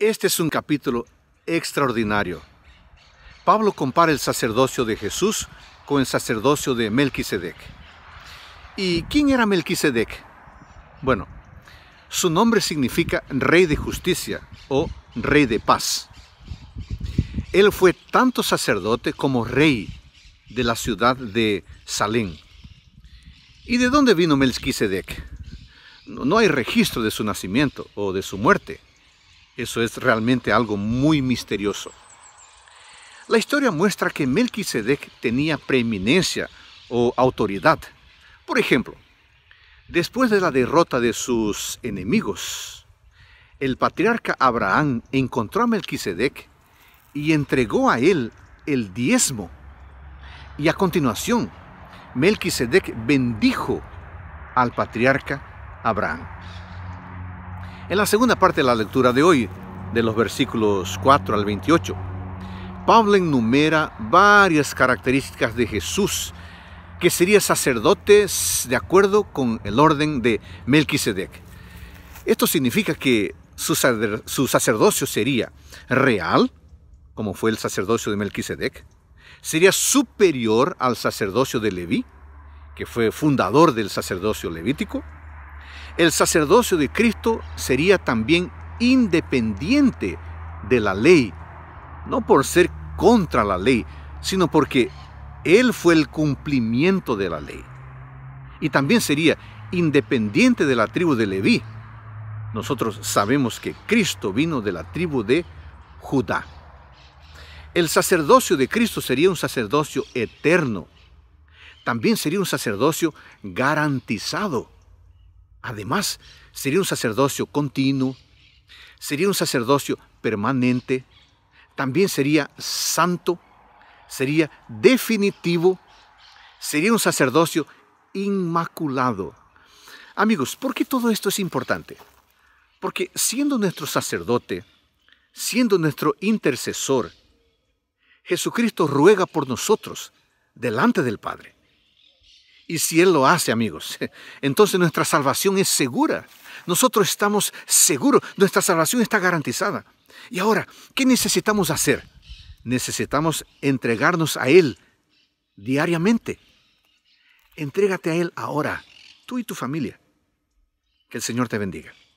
Este es un capítulo extraordinario. Pablo compara el sacerdocio de Jesús con el sacerdocio de Melquisedec. ¿Y quién era Melquisedec? Bueno, su nombre significa rey de justicia o rey de paz. Él fue tanto sacerdote como rey de la ciudad de Salem. ¿Y de dónde vino Melquisedec? No hay registro de su nacimiento o de su muerte. Eso es realmente algo muy misterioso. La historia muestra que Melquisedec tenía preeminencia o autoridad. Por ejemplo, después de la derrota de sus enemigos, el patriarca Abraham encontró a Melquisedec y entregó a él el diezmo. Y a continuación, Melquisedec bendijo al patriarca Abraham. En la segunda parte de la lectura de hoy, de los versículos 4 al 28, Pablo enumera varias características de Jesús, que sería sacerdote de acuerdo con el orden de Melquisedec. Esto significa que su, sacerdocio sería real, como fue el sacerdocio de Melquisedec, sería superior al sacerdocio de Leví, que fue fundador del sacerdocio levítico, el sacerdocio de Cristo sería también independiente de la ley, no por ser contra la ley, sino porque Él fue el cumplimiento de la ley. Y también sería independiente de la tribu de Leví. Nosotros sabemos que Cristo vino de la tribu de Judá. El sacerdocio de Cristo sería un sacerdocio eterno. También sería un sacerdocio garantizado Además, sería un sacerdocio continuo, sería un sacerdocio permanente, también sería santo, sería definitivo, sería un sacerdocio inmaculado. Amigos, ¿por qué todo esto es importante? Porque siendo nuestro sacerdote, siendo nuestro intercesor, Jesucristo ruega por nosotros delante del Padre. Y si Él lo hace, amigos, entonces nuestra salvación es segura. Nosotros estamos seguros, nuestra salvación está garantizada. Y ahora, ¿qué necesitamos hacer? Necesitamos entregarnos a Él diariamente. Entrégate a Él ahora, tú y tu familia. Que el Señor te bendiga.